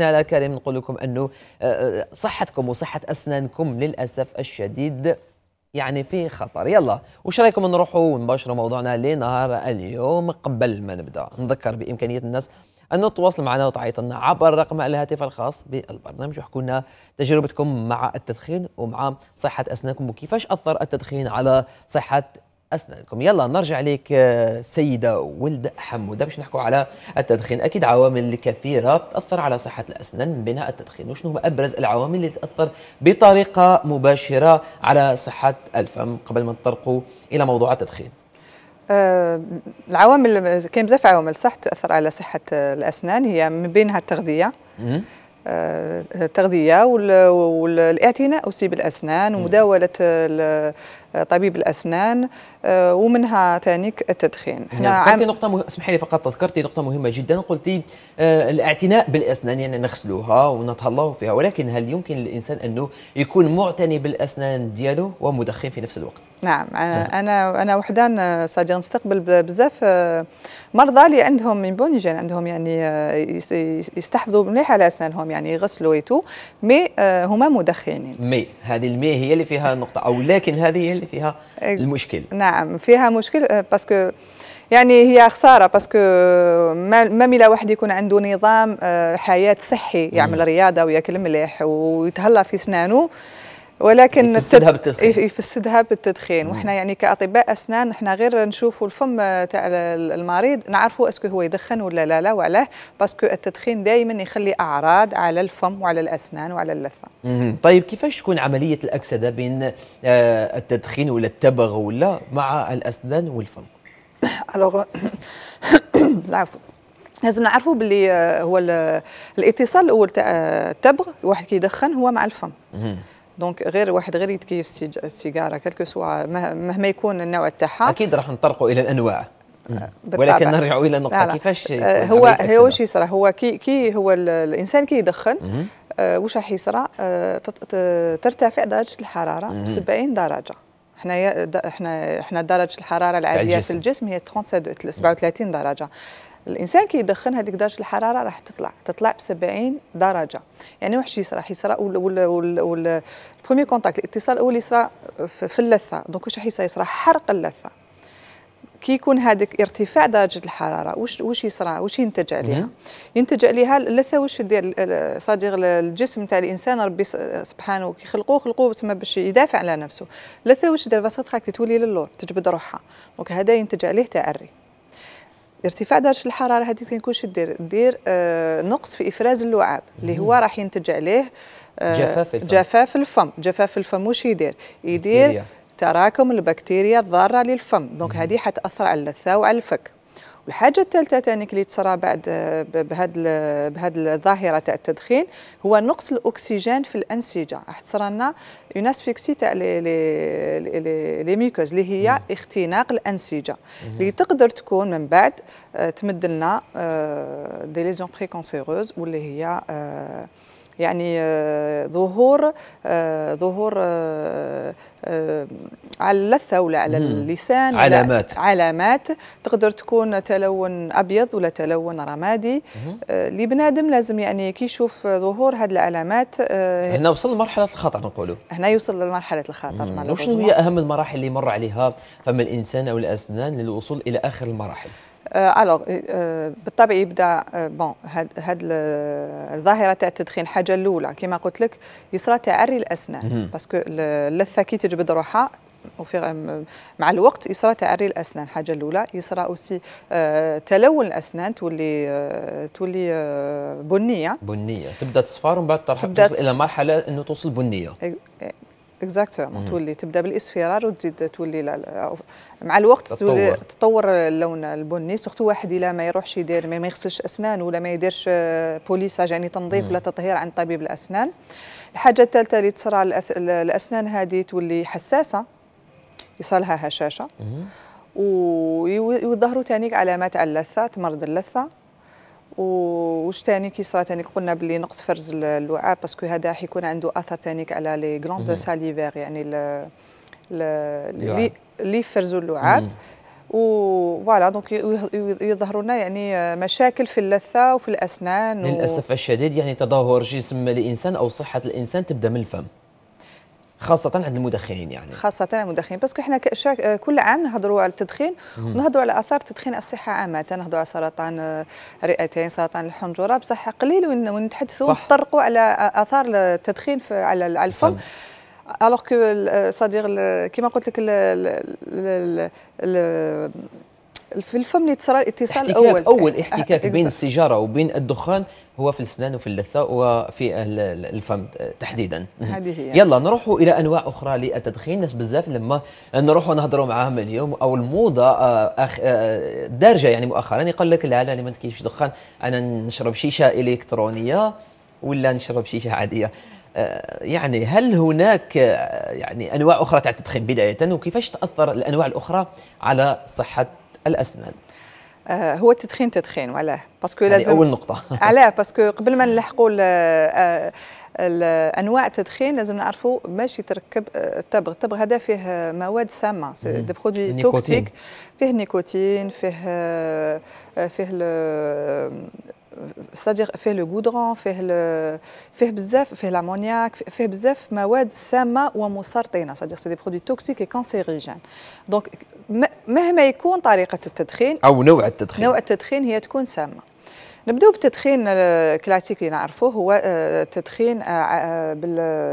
لا كريم نقول لكم انه آه، آه، صحتكم وصحه اسنانكم للاسف الشديد يعني في خطر يلا وش رايكم نروحوا ونباشروا موضوعنا لنهار اليوم قبل ما نبدا نذكر بامكانيه الناس أن تتواصل معنا وتعيط لنا عبر رقم الهاتف الخاص بالبرنامج واحكوا لنا تجربتكم مع التدخين ومع صحة أسنانكم وكيفاش أثر التدخين على صحة اسنانكم يلا نرجع لك آه، سيده ولد حموده باش نحكوا على التدخين اكيد عوامل كثيره تاثر على صحه الاسنان من بينها التدخين وشنو هو ابرز العوامل اللي تاثر بطريقه مباشره على صحه الفم قبل ما نطرقوا الى موضوع التدخين آه العوامل كاين بزاف عوامل صح تاثر على صحه الاسنان هي من بينها التغذيه آه، التغذية والاعتناء أوسي بالأسنان ومداولة آه، طبيب الاسنان آه، ومنها تانيك التدخين احنا يعني ذكرتي نقطه اسمحي لي فقط ذكرتي نقطه مهمه جدا قلتي آه، الاعتناء بالاسنان يعني نغسلوها ونتهلاو فيها ولكن هل يمكن للانسان انه يكون معتني بالاسنان ديالو ومدخن في نفس الوقت نعم انا انا وحده صديق نستقبل بزاف مرضى اللي عندهم من بونيجين عندهم يعني يستحفظوا مليح على اسنانهم يعني يغسلوا ويتو مي هما مدخنين مي هذه المي هي اللي فيها نقطه او لكن هذه اللي فيها إيه. المشكل نعم فيها مشكل باسكو آه، يعني هي خساره باسكو ما الا واحد يكون عنده نظام آه، حياه صحي يعمل رياضه وياكل مليح ويتهلا في سنانه ولكن يفسدها بالتدخين يفسدها إيه، إيه، بالتدخين وحنا يعني كأطباء أسنان إحنا غير نشوفوا الفم تاع المريض نعرفوا اسكو هو يدخن ولا لا لا وعلاه باسكو التدخين دائما يخلي أعراض على الفم وعلى الأسنان وعلى اللثة طيب كيفاش تكون عملية الأكسدة بين آه، التدخين ولا التبغ ولا مع الأسنان والفم؟ الوغ العفو لازم نعرفوا باللي آه، هو الاتصال الاول تاع آه، التبغ الواحد كيدخن هو مع الفم دونك غير واحد غير يتكيف السيجاره كلكو سوا مهما يكون النوع تاعها اكيد راح نطرقوا الى الانواع بالطبع. ولكن نرجع الى النقطه كيفاش آه، هو هو واش يصرى هو كي كي هو الانسان كي يدخن آه واش راح يصرى آه ترتفع درجه الحراره ب 70 درجه حنايا احنا احنا درجه الحراره العاديه في الجسم هي 37 37 درجه الانسان كي يدخن هذيك درجه الحراره راح تطلع تطلع ب 70 درجه يعني واحد الشيء راح يصرى والبرومي كونتاكت الاتصال الاول يصرى في اللثه دونك واش راح يصرى يصرى حرق اللثه كي يكون هذاك ارتفاع درجه الحراره واش واش يصرى واش ينتج عليها نعم. ينتج عليها اللثه واش دير صديق الجسم تاع الانسان ربي سبحانه كي خلقوه خلقوه تسمى باش يدافع على نفسه اللثه واش دير باساتخاك تولي للور تجبد روحها دونك هذا ينتج عليه تعري ارتفاع درجه الحراره هذه كنكون شو دير دير آه نقص في افراز اللعاب اللي هو راح ينتج عليه آه جفاف الفم جفاف الفم جفاف الفم واش يدير يدير تراكم البكتيريا الضاره للفم دونك هذه حتاثر على اللثه وعلى الفك والحاجه الثالثه ثاني اللي تصرى بعد بهذا بهذا الظاهره تاع التدخين هو نقص الاكسجين في الانسجه راح تصرى لنا اون اسفيكسي تاع لي لي لي ميكوز اللي هي اختناق الانسجه اللي تقدر تكون من بعد آه، تمد لنا دي ليزون بريكونسيروز واللي هي آه، يعني آه، ظهور آه، ظهور آه، على اللثه ولا على اللسان علامات علامات تقدر تكون تلون ابيض ولا تلون رمادي اللي بنادم لازم يعني كي يشوف ظهور هذه العلامات هنا وصل لمرحله الخطر نقولوا هنا يوصل لمرحله الخطر وشنو هي اهم المراحل اللي مر عليها فم الانسان او الاسنان للوصول الى اخر المراحل الوغ euh, euh, euh, بالطبع يبدا بون هاد هاد الظاهره تاع التدخين حاجه الاولى كما قلت لك يصرى تعري الاسنان باسكو اللثه كي تجبد روحها وفي مع الوقت يصرى تعري الاسنان حاجه الاولى يصرى اوسي آه تلون الاسنان تولي آه تولي آه بنيه بنيه تبدا تصفر ومن بعد تروح الى مرحله انه توصل بنيه إيه، إيه. اكزاكتومون mhm. تولي تبدا بالاصفرار وتزيد تولي مع الوقت تطور تطور اللون البني سورتو واحد الا ما يروحش يدير ما يغسلش اسنان ولا ما يديرش آه، بوليساج يعني تنظيف ولا تطهير عند طبيب الاسنان الحاجه الثالثه اللي تصرى الاسنان هذه تولي حساسه يصالها هشاشه ويظهروا تانيك علامات على اللثه تمرض اللثه واش تاني كي صرا تانيك قلنا بلي نقص فرز اللعاب باسكو هذا حيكون عنده اثر تانيك على لي غلاند ساليفير يعني لي اللي فرزوا اللعاب و فوالا دونك لنا يعني مشاكل في اللثه وفي الاسنان للاسف و... الشديد يعني تدهور جسم الانسان او صحه الانسان تبدا من الفم خاصة عند المدخنين يعني خاصة المدخنين باسكو احنا كل عام نهضروا على التدخين ونهضروا على اثار تدخين الصحة عامة نهضروا على سرطان الرئتين آه، سرطان الحنجرة بصح قليل ونتحدثوا ونتطرقوا على اثار التدخين على الفم الوغ كو صديق كيما قلت لك ال ال ال في الفم اللي تصرى الاتصال الاول اول أه، احتكاك بين السيجاره وبين الدخان هو في الاسنان وفي اللثه وفي الفم أه، تحديدا هذه هي يلا نروحوا الى انواع اخرى للتدخين ناس بزاف لما نروحوا نهضروا معاهم اليوم او الموضه أه، أخ... دارجه يعني مؤخرا يقول لك لا لا ما كاينش دخان انا نشرب شيشه الكترونيه ولا نشرب شيشه عاديه يعني هل هناك يعني انواع اخرى تاع التدخين بدايه وكيفاش تاثر الانواع الاخرى على صحه الاسنان آه، هو التدخين تدخين وعلاه باسكو لازم يعني اول نقطه علاه باسكو قبل ما نلحقوا آه، الانواع التدخين لازم نعرفوا باش يتركب آه، التبغ التبغ هذا فيه مواد سامه دي برودوي توكسيك فيه نيكوتين فيه فيه سادير فيه لو غودرون فيه ال... فيه بزاف فيه لامونياك فيه بزاف مواد سامه ومسرطنه سادير سي دي برودوي توكسيك اي كانسيريجين دونك مهما يكون طريقه التدخين او نوع التدخين نوع التدخين هي تكون سامه نبداو بالتدخين الكلاسيكي اللي نعرفوه هو التدخين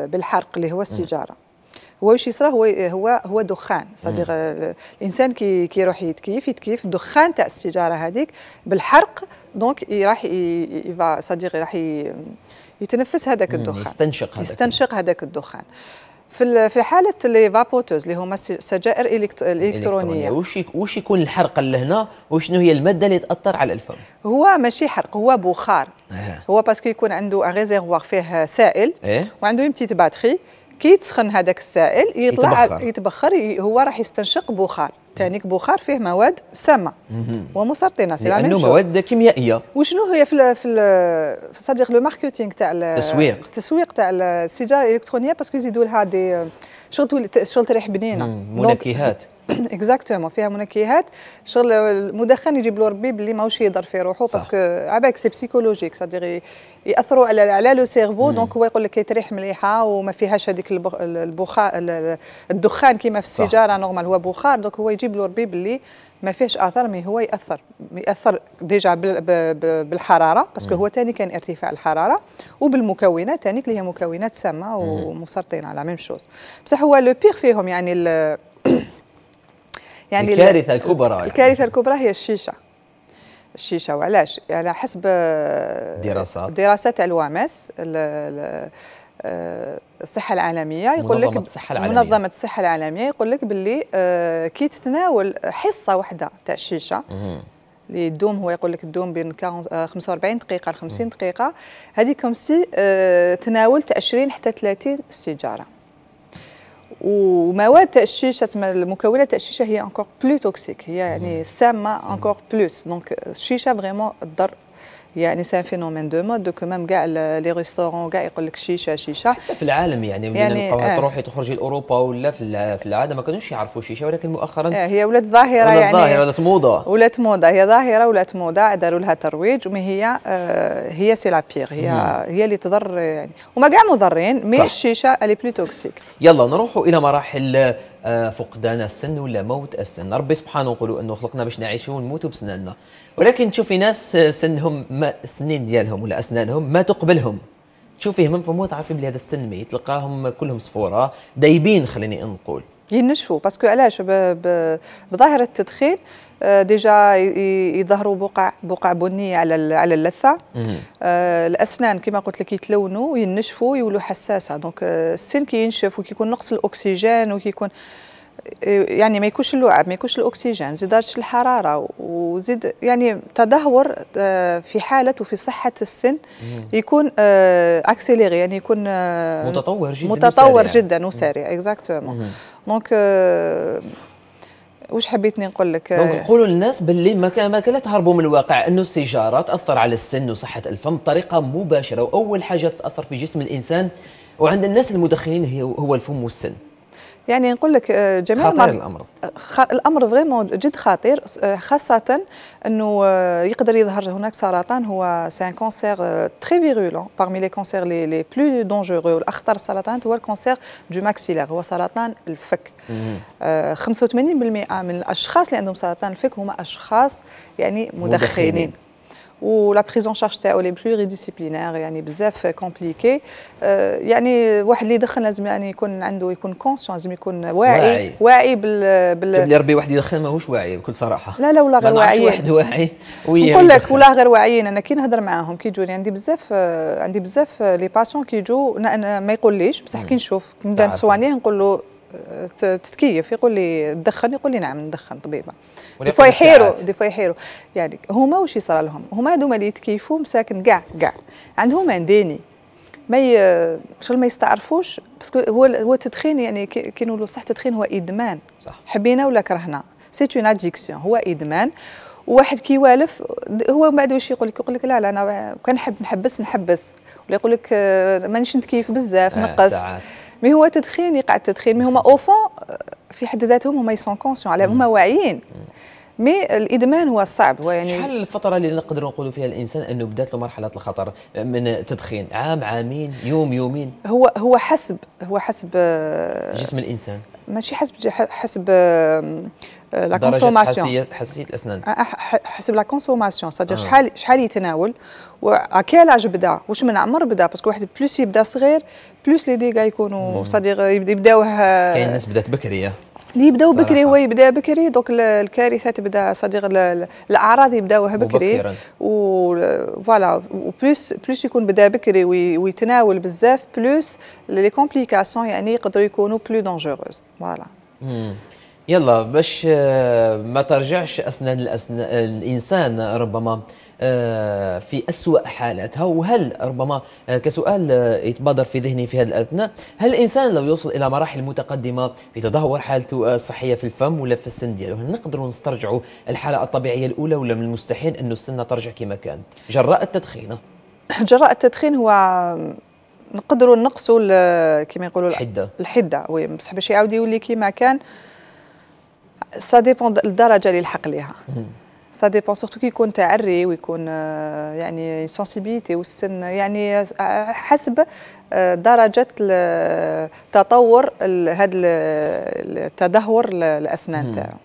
بالحرق اللي هو السيجاره هو واش يصرى هو هو هو دخان صديق آه، الانسان كي كيروح يتكيف يتكيف الدخان تاع السيجاره هذيك بالحرق دونك راح صديق راح يتنفس هذاك الدخان يستنشق هذاك يستنشق هذاك الدخان في في حاله لي فابوتوز اللي هما السجائر الالكترونيه واش واش يكون الحرق اللي هنا وشنو هي الماده اللي تاثر على الفم هو ماشي حرق هو بخار هو باسكو يكون عنده ان ريزيرفوار فيه سائل إيه. وعنده يمتي باتري كي يتسخن هذاك السائل يطلع يتبخر, يتبخر هو راح يستنشق بخار تانيك بخار فيه مواد سامه ومسرطنه سي لانه مواد كيميائيه وشنو هي في ال في صديق لو ماركتينغ تاع التسويق التسويق تاع السيجاره الالكترونيه باسكو يزيدوا لها دي شغل شغل تريح بنينه منكهات اكزاكتومون فيها منكهات شغل المدخن يجيب له ربي باللي ماهوش يقدر في روحه باسكو عباك سي بسيكولوجيك سادير ياثروا على على لو سيرفو دونك هو يقول لك تريح مليحه وما فيهاش هذيك البخار الدخان كيما في السيجاره نورمال هو بخار دونك هو يجيب له ربي باللي ما فيهش اثر مي هو ياثر ياثر ديجا بالحراره باسكو هو ثاني كان ارتفاع الحراره وبالمكونات ثاني اللي هي مكونات سامه ومسرطنه على ميم شوز بصح هو لو بيغ فيهم يعني يعني الكارثه الكبرى يعني. الكارثه الكبرى هي الشيشه الشيشه وعلاش على يعني حسب آه، دراسات دراسات الوامس آه، الصحه العالميه يقول لك الصحة العالمية. منظمه الصحه العالميه يقول لك باللي آه، كي تتناول حصه واحده تاع الشيشه اللي الدوم هو يقول لك الدوم بين 45 دقيقه ل 50 دقيقه هذه كوم سي تناولت 20 حتى 30 سيجاره ومواد تأشيشة المكونات التأشيشة هي انكور بلو توكسيك هي يعني سامة انكور بلوس دونك الشيشة فريمون تضر يعني سان فينومين دو مود دوك مام كاع لي ريستورون كاع يقول لك شيشه شيشه حتى في العالم يعني يعني آه. تروحي تخرجي لاوروبا ولا في في العاده ما كانوش يعرفوا شيشه ولكن مؤخرا آه هي ولات ظاهره يعني ظاهره ولات موضه ولات موضه هي ظاهره ولات موضه داروا لها ترويج ومي هي آه هي سي لا بيغ هي مم. هي اللي تضر يعني هما كاع مضرين مي الشيشه الي بلو توكسيك يلا نروحوا الى مراحل آه، فقدان السن ولا موت السن ربي سبحانه نقولوا انه خلقنا باش نعيشوا ونموتوا بسناننا ولكن تشوفي ناس سنهم ما السنين ديالهم ولا اسنانهم ما تقبلهم تشوفيهم فمو تعرفي بلي هذا السن ميت تلقاهم كلهم صفوره دايبين خليني نقول ينشفوا باسكو علاش بظاهره التدخين آه، ديجا يظهروا بقع بقع بنيه على على اللثه آه، الاسنان كما قلت لك يتلونوا ينشفوا يولوا حساسه دونك آه، السن كينشف وكيكون نقص الاكسجين وكيكون يعني ما يكونش اللعاب ما يكونش الاكسجين زيد درجه الحراره وزيد يعني تدهور آه، في حاله وفي صحه السن يكون اكسيليغي آه، يعني يكون آه، متطور جدا متطور وسريع. جدا وسريع اكزاكتومون دونك واش حبيتني نقول لك دونك للناس باللي ما كان ما كان تهربوا من الواقع انه السيجاره تاثر على السن وصحه الفم بطريقه مباشره واول حاجه تاثر في جسم الانسان وعند الناس المدخنين هو الفم والسن يعني نقول لك آه، جميع خطير الامر الامر فريمون جد خطير آه، خاصه انه آه، يقدر يظهر هناك سرطان هو سان كونسير تري فيرولون باغمي لي كونسير لي لي بلو دونجورو الاخطر السرطانات هو الكونسير دو ماكسيلير هو سرطان الفك 85% من الاشخاص اللي عندهم سرطان الفك هما اشخاص يعني مدخنين, مدخنين. ولا بريز شارج تاعو لي بلوري ديسيبلينير يعني بزاف كومبليكي يعني واحد اللي يدخن لازم يعني يكون عنده يكون كونسيون لازم يكون واعي واعي, بال بال اللي ربي واحد يدخن ماهوش واعي بكل صراحه لا لا ولا غير واعيين واحد واعي نقول لك ولا غير واعيين انا كي نهضر معاهم كي يجوني عندي بزاف عندي بزاف لي باسيون كي يجوا ما يقوليش بصح كي نشوف نبدا نسوانيه نقول له تتكيف يقول لي تدخن يقول لي نعم ندخن طبيبه دي فوا يحيروا دي فوا يحيروا يعني هما واش يصرى لهم هما هذوما اللي يتكيفوا مساكن كاع كاع عندهم انديني ما ي... شغل ما يستعرفوش باسكو هو هو التدخين يعني كي نقولوا صح التدخين هو ادمان صح. حبينا ولا كرهنا سي اون اديكسيون هو ادمان وواحد كي والف هو من بعد واش يقول لك يقول لك لا لا انا كان نحب نحبس نحبس ولا يقول لك آه، مانيش نتكيف بزاف آه، نقص ساعات. مي هو تدخين يقعد تدخين مي هما اوفون في حد ذاتهم هما يسون كونسيون على هما واعيين مي الادمان هو صعب هو يعني شحال الفتره اللي نقدر نقولوا فيها الانسان انه بدات له مرحله الخطر من التدخين عام عامين يوم يومين هو هو حسب هو حسب آه، جسم الانسان ماشي حسب حسب لا كونسوماسيون آه، حساسيه الاسنان آه، حسب لا كونسوماسيون سادير شحال شحال يتناول وكيل اج بدا واش من عمر بدا باسكو واحد بلوس يبدا صغير بلوس لي ديغا يكونوا سادير يبداوه كاين ناس بدات بكريه اللي يبداو بكري هو يبدا بكري دوك الكارثه تبدا صديق الاعراض يبداوها بكري و فوالا وبلوس بلوس يكون بدا بكري ويتناول بزاف بلوس لي كومبليكاسيون يعني يقدروا يكونوا بلو دونجوروز فوالا يلا باش آه، ما ترجعش اسنان الأسنان الانسان ربما آه، في أسوأ حالاتها وهل ربما آه، كسؤال آه، يتبادر في ذهني في هذا الأثناء هل الإنسان لو يوصل إلى مراحل متقدمة في تدهور حالته الصحية في الفم ولا في السن ديالو هل نقدروا نسترجعوا الحالة الطبيعية الأولى ولا من المستحيل أنه السنة ترجع كما كانت جراء التدخين جراء التدخين هو نقدروا نقصوا كما يقولوا الحده الحده وي بصح باش يعاود يولي كما كان سا ديبوند الدرجه اللي لحق ليها سا ديبون سورتو كي يكون تعري ويكون يعني سونسيبيتي والسن يعني euh, حسب euh, درجة تطور هذا التدهور الأسنان تاعو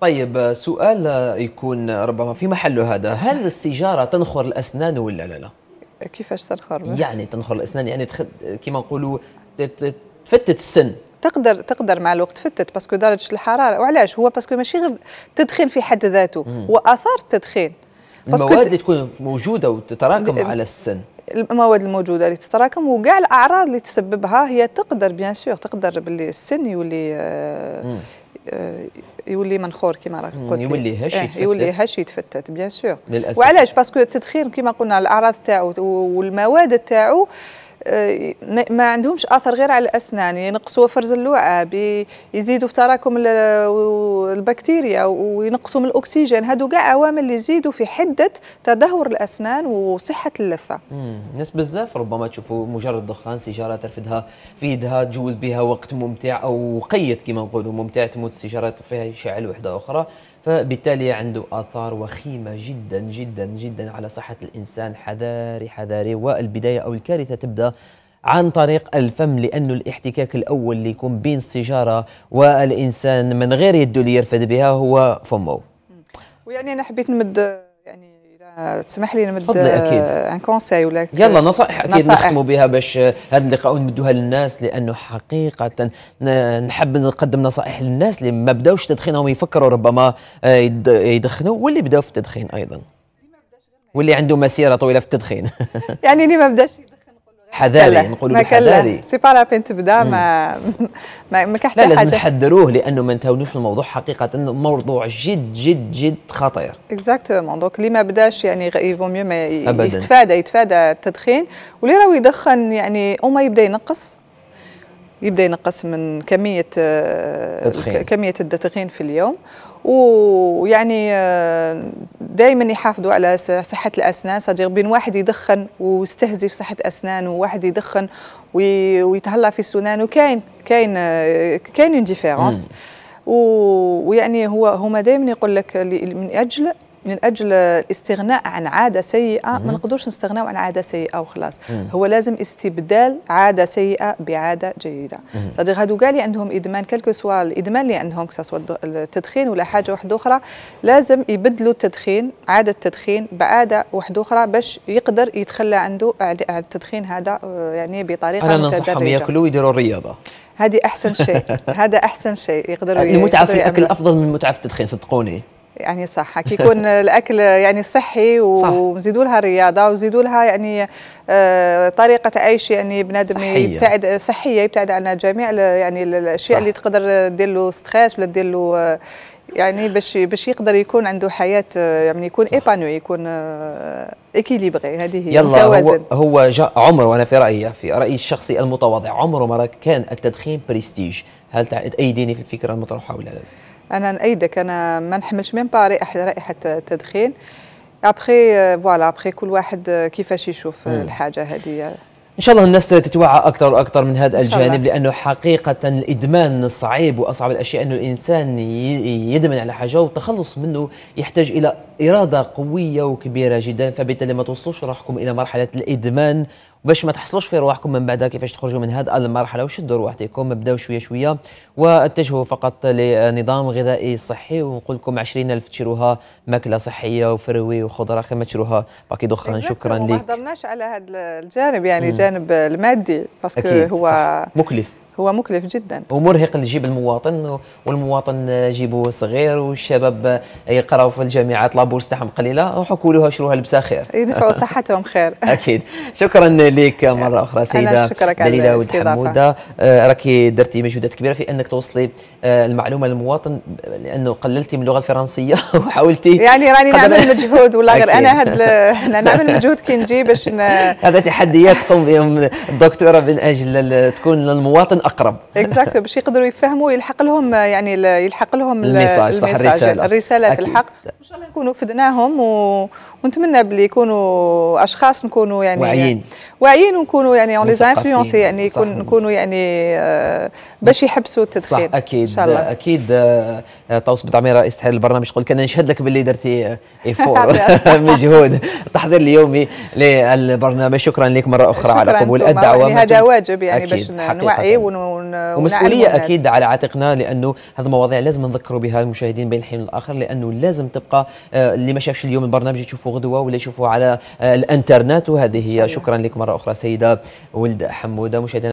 طيب آه، سؤال آه، يكون ربما في محله هذا هل السيجارة تنخر الأسنان ولا لا لا؟ كيفاش تنخر؟ يعني تنخر الأسنان يعني كيما نقولوا تفتت السن تقدر تقدر مع الوقت تفتت باسكو درجه الحراره وعلاش هو باسكو ماشي غير التدخين في حد ذاته هو اثار التدخين المواد اللي تكون موجوده وتتراكم على السن المواد الموجوده اللي تتراكم وكاع الاعراض اللي تسببها هي تقدر بيان سور تقدر باللي السن يولي آه، آه، يولي منخور كما راك قلت يولي هش إيه، يتفتت يولي هش يتفتت بيان سور وعلاش باسكو التدخين كما قلنا الاعراض تاعو والمواد تاعو آه، ما عندهمش اثر غير على الاسنان ينقصوا فرز اللعاب يزيدوا في تراكم البكتيريا وينقصوا من الاكسجين هادو كاع عوامل اللي يزيدوا في حده تدهور الاسنان وصحه اللثه الناس بزاف ربما تشوفوا مجرد دخان سيجاره ترفدها في يدها تجوز بها وقت ممتع او قيت كما نقولوا ممتع تموت السيجاره فيها يشعل وحده اخرى فبالتالي عنده آثار وخيمة جدا جدا جدا على صحة الإنسان حذاري حذاري والبداية أو الكارثة تبدأ عن طريق الفم لأنه الاحتكاك الأول اللي يكون بين السيجارة والإنسان من غير يده اللي يرفد بها هو فمه ويعني أنا حبيت نمد تسمح لي نمد ان كونساي ولا يلا نصائح اكيد نختموا بها باش هذا اللقاء نمدوها للناس لانه حقيقه نحب نقدم نصائح للناس اللي ما بداوش تدخين او يفكروا ربما آه، يدخنوا واللي بداوا في التدخين ايضا واللي عنده مسيره طويله في التدخين يعني اللي ما بداش حذاري نقولوا حذاري سي با لابين تبدا ما ما ما كحتى لا لازم نحذروه لانه ما نتاونوش الموضوع حقيقه موضوع جد جد جد خطير اكزاكتومون دونك اللي ما بداش يعني يفو ميو ما يستفاد يتفادى التدخين واللي راهو يدخن يعني او ما يبدا ينقص يبدا ينقص من كميه آه، كميه التدخين في اليوم ويعني آه، دائما يحافظوا على صحه الاسنان صديق بين واحد يدخن في صحه اسنانه وواحد يدخن ويتهلا في سنانه كاين آه، كاين كاين ديفيرونس ويعني هو هما دائما يقول لك من اجل من اجل الاستغناء عن عاده سيئه ما نقدرش نستغناو عن عاده سيئه وخلاص هو لازم استبدال عاده سيئه بعاده جيده صديق هادو قال اللي عندهم ادمان كلكو سوا الادمان اللي عندهم كسوا التدخين ولا حاجه واحده اخرى لازم يبدلوا التدخين عاده التدخين بعاده واحده اخرى باش يقدر يتخلى عنده على التدخين هذا آه، يعني بطريقه متدرجه انا ننصحهم ياكلوا ويديروا الرياضه هذه احسن شيء هذا احسن شيء يقدروا المتعه في الاكل افضل من المتعه في التدخين صدقوني يعني صح كيكون الاكل يعني صحي ونزيدوا لها رياضه ونزيدوا لها يعني آه، طريقه عيش يعني بنادم يبتعد صحيه يبتعد عن جميع يعني الاشياء اللي تقدر دير له ستريس ولا دير له آه، يعني باش باش يقدر يكون عنده حياه آه، يعني يكون ايبانوي يكون اكيليبري هذه هي يلا هو, هو جاء عمره وانا في رايي في رايي الشخصي المتواضع عمره ما كان التدخين بريستيج هل تأيديني في الفكره المطروحه ولا لا؟ انا نأيدك انا ما نحملش ميم با رائحه رائحه التدخين ابخي فوالا ابخي كل واحد euh, كيفاش يشوف مم. إيه. آه، الحاجه هذه ان شاء الله الناس تتوعى اكثر واكثر من هذا الجانب لانه حقيقه الادمان صعيب واصعب الاشياء انه الانسان يدمن على حاجه والتخلص منه يحتاج الى اراده قويه وكبيره جدا فبالتالي ما توصلوش روحكم الى مرحله الادمان باش ما تحصلوش في رواحكم من بعدها كيفاش تخرجوا من هذه المرحله وشدوا رواحتكم ابداو شويه شويه واتجهوا فقط لنظام غذائي صحي ونقول لكم 20000 تشروها ماكله صحيه وفروي وخضره خير ما تشروها باقي دخان شكرا لك ما هضرناش على هذا الجانب يعني الجانب المادي باسكو هو صح. مكلف هو مكلف جدا ومرهق لجيب المواطن والمواطن جيبه صغير والشباب يقراوا في الجامعات لابورس تاعهم قليله روحوا لها شروها لبسه خير ينفعوا إيه، صحتهم خير اكيد شكرا لك مره اخرى سيده دليله ولد حموده راكي درتي مجهودات كبيره في انك توصلي آه، المعلومه للمواطن لانه قللتي من اللغه الفرنسيه وحاولتي يعني راني نعمل مجهود والله غير انا هاد انا نعمل مجهود كي نجي باش هذا تحديات تقوم بهم الدكتوره من اجل تكون للمواطن اقرب اكزاكتلي باش يقدروا يفهموا يلحق لهم يعني يلحق لهم الميساج صح الرساله الرساله تلحق ان شاء الله نكونوا فدناهم و... ونتمنى بلي يكونوا اشخاص نكونوا يعني واعيين واعيين ونكونوا يعني اون لي انفلونسي يعني يكون نكونوا يعني آه، باش يحبسوا التدخين صح اكيد إن شاء الله. اكيد آه، آه، طوس بتعمير رئيس تحرير البرنامج يقول كان نشهد لك باللي درتي ايفور مجهود التحضير اليومي للبرنامج شكرا لك مره اخرى على قبول الدعوه يعني هذا واجب يعني باش نوعي ون ومسؤوليه اكيد على عاتقنا لانه هذا المواضيع لازم نذكروا بها المشاهدين بين الحين والاخر لانه لازم تبقى آه، اللي ما شافش اليوم البرنامج يشوفه غدوه ولا يشوفه على آه، الانترنت وهذه هي شكرا لكم مره اخرى سيده ولد حموده مشاهدين